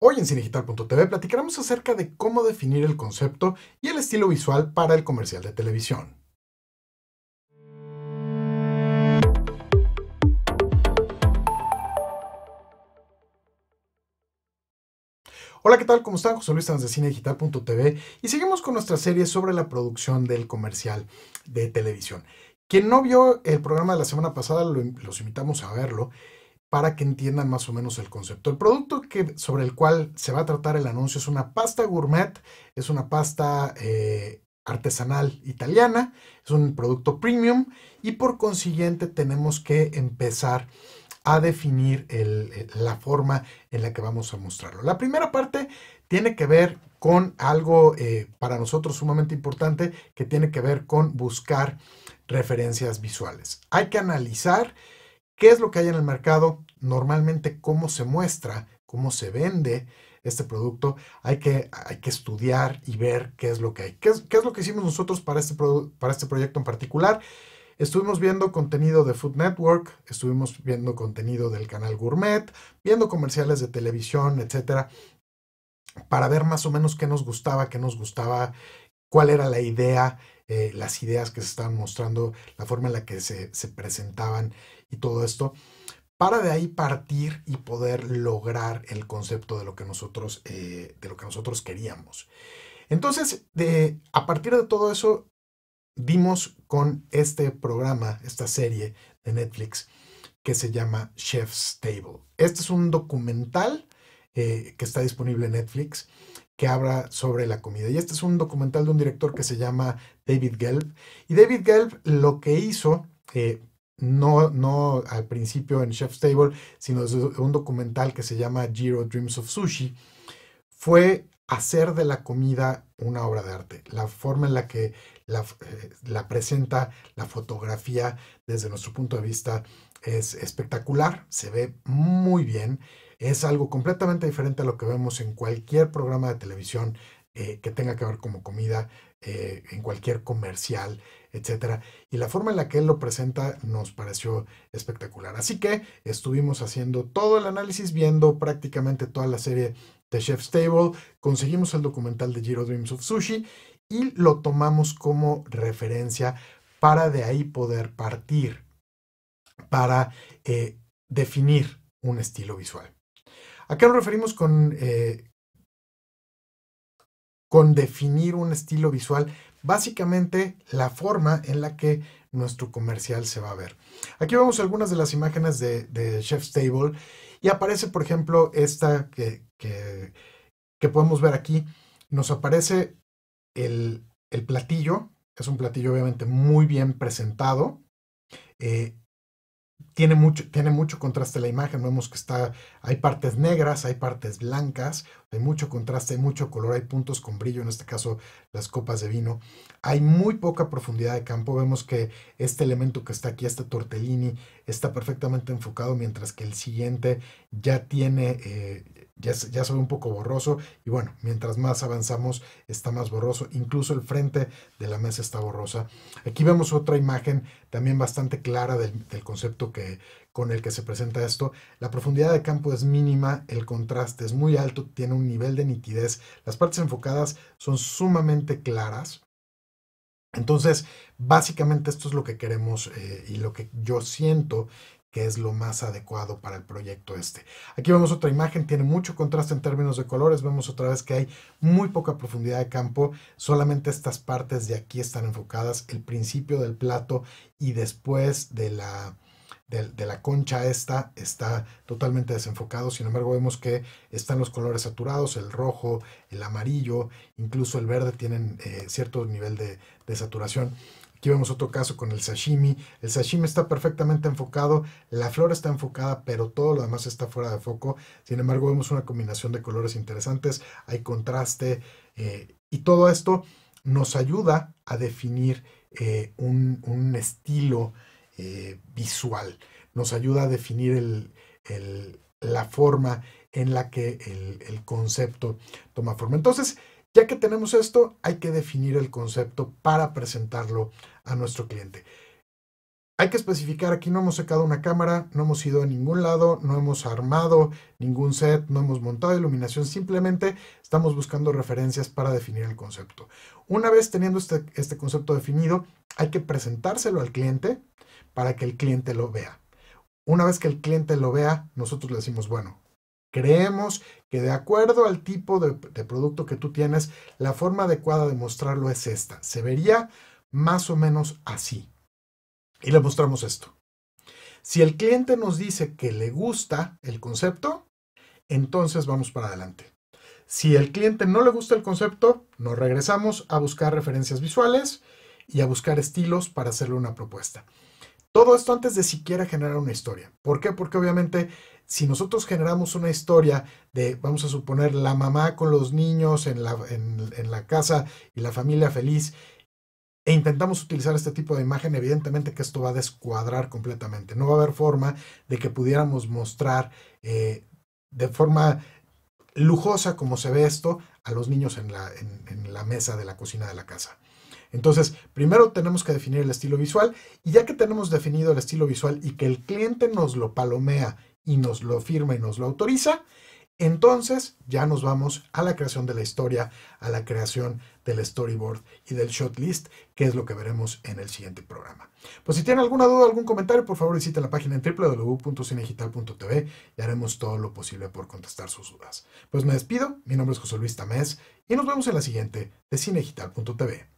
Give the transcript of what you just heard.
Hoy en Cinegital.tv platicaremos acerca de cómo definir el concepto y el estilo visual para el comercial de televisión. Hola, ¿qué tal? ¿Cómo están? José Luis Trans de Cinedigital.tv y seguimos con nuestra serie sobre la producción del comercial de televisión. Quien no vio el programa de la semana pasada, los invitamos a verlo para que entiendan más o menos el concepto. El producto que, sobre el cual se va a tratar el anuncio es una pasta gourmet, es una pasta eh, artesanal italiana, es un producto premium y por consiguiente tenemos que empezar a definir eh, la forma en la que vamos a mostrarlo. La primera parte tiene que ver con algo eh, para nosotros sumamente importante que tiene que ver con buscar referencias visuales. Hay que analizar qué es lo que hay en el mercado, normalmente cómo se muestra, cómo se vende este producto, hay que, hay que estudiar y ver qué es lo que hay. ¿Qué es, lo que hicimos nosotros para este, para este proyecto en particular? Estuvimos viendo contenido de Food Network, estuvimos viendo contenido del canal Gourmet, viendo comerciales de televisión, etcétera, para ver más o menos qué nos gustaba, qué nos gustaba, cuál era la idea, eh, las ideas que se estaban mostrando, la forma en la que se, presentaban y todo esto, para de ahí partir y poder lograr el concepto de lo que nosotros, eh, de lo que nosotros queríamos. Entonces, de, a partir de todo eso, dimos con este programa, esta serie de Netflix, que se llama Chef's Table. Este es un documental eh, que está disponible en Netflix, que habla sobre la comida. Y este es un documental de un director que se llama David Gelb. Y David Gelb lo que hizo, eh, no, no al principio en Chef's Table, sino desde un documental que se llama Jiro Dreams of Sushi, fue hacer de la comida una obra de arte. La forma en la que la, eh, presenta la fotografía desde nuestro punto de vista es espectacular, se ve muy bien es algo completamente diferente a lo que vemos en cualquier programa de televisión eh, que tenga que ver como comida, eh, en cualquier comercial, etc. Y la forma en la que él lo presenta nos pareció espectacular. Así que estuvimos haciendo todo el análisis, viendo prácticamente toda la serie de Chef's Table, conseguimos el documental de Giro Dreams of Sushi y lo tomamos como referencia para de ahí poder partir, para eh, definir un estilo visual. ¿A qué nos referimos con, eh, con definir un estilo visual? Básicamente la forma en la que nuestro comercial se va a ver. Aquí vemos algunas de las imágenes de, Chef's Table y aparece, por ejemplo, esta que, podemos ver aquí. Nos aparece el, platillo, es un platillo obviamente muy bien presentado. Eh, tiene mucho, tiene mucho contraste la imagen, vemos que está, hay partes negras, hay partes blancas, hay mucho contraste, hay mucho color, hay puntos con brillo, en este caso las copas de vino, hay muy poca profundidad de campo, vemos que este elemento que está aquí, este tortellini, está perfectamente enfocado, mientras que el siguiente ya tiene eh, ya, ya se ve un poco borroso y bueno, mientras más avanzamos está más borroso, incluso el frente de la mesa está borrosa. Aquí vemos otra imagen también bastante clara del, concepto que, con el que se presenta esto. La profundidad de campo es mínima, el contraste es muy alto, tiene un nivel de nitidez, las partes enfocadas son sumamente claras. Entonces, básicamente esto es lo que queremos eh, y lo que yo siento es lo más adecuado para el proyecto este. Aquí vemos otra imagen, tiene mucho contraste en términos de colores, vemos otra vez que hay muy poca profundidad de campo, solamente estas partes de aquí están enfocadas, el principio del plato y después de la de, la concha esta está totalmente desenfocado, sin embargo vemos que están los colores saturados, el rojo, el amarillo, incluso el verde tienen eh, cierto nivel de, saturación. Aquí vemos otro caso con el sashimi. El sashimi está perfectamente enfocado, la flor está enfocada, pero todo lo demás está fuera de foco. Sin embargo, vemos una combinación de colores interesantes, hay contraste eh, y todo esto nos ayuda a definir eh, un, un, estilo eh, visual. Nos ayuda a definir la forma en la que el, concepto toma forma. Entonces, ya que tenemos esto, hay que definir el concepto para presentarlo a nuestro cliente. Hay que especificar, aquí no hemos sacado una cámara, no hemos ido a ningún lado, no hemos armado ningún set, no hemos montado iluminación, simplemente estamos buscando referencias para definir el concepto. Una vez teniendo este, este concepto definido, hay que presentárselo al cliente para que el cliente lo vea. Una vez que el cliente lo vea, nosotros le decimos, bueno, creemos que de acuerdo al tipo de, producto que tú tienes, la forma adecuada de mostrarlo es esta. Se vería más o menos así. Y le mostramos esto. Si el cliente nos dice que le gusta el concepto, entonces vamos para adelante. Si el cliente no le gusta el concepto, nos regresamos a buscar referencias visuales y a buscar estilos para hacerle una propuesta. Todo esto antes de siquiera generar una historia. ¿Por qué? Porque obviamente si nosotros generamos una historia de, vamos a suponer, la mamá con los niños en la, en, la casa y la familia feliz, e intentamos utilizar este tipo de imagen, evidentemente que esto va a descuadrar completamente. No va a haber forma de que pudiéramos mostrar eh, de forma lujosa como se ve esto a los niños en la, en la mesa de la cocina de la casa. Entonces, primero tenemos que definir el estilo visual y ya que tenemos definido el estilo visual y que el cliente nos lo palomea y nos lo firma y nos lo autoriza, entonces ya nos vamos a la creación de la historia, a la creación del storyboard y del shot list, que es lo que veremos en el siguiente programa. Pues si tienen alguna duda, o algún comentario, por favor visiten la página en www.cinegital.tv y haremos todo lo posible por contestar sus dudas. Pues me despido, mi nombre es José Luis Tamés y nos vemos en la siguiente de cinegital.tv.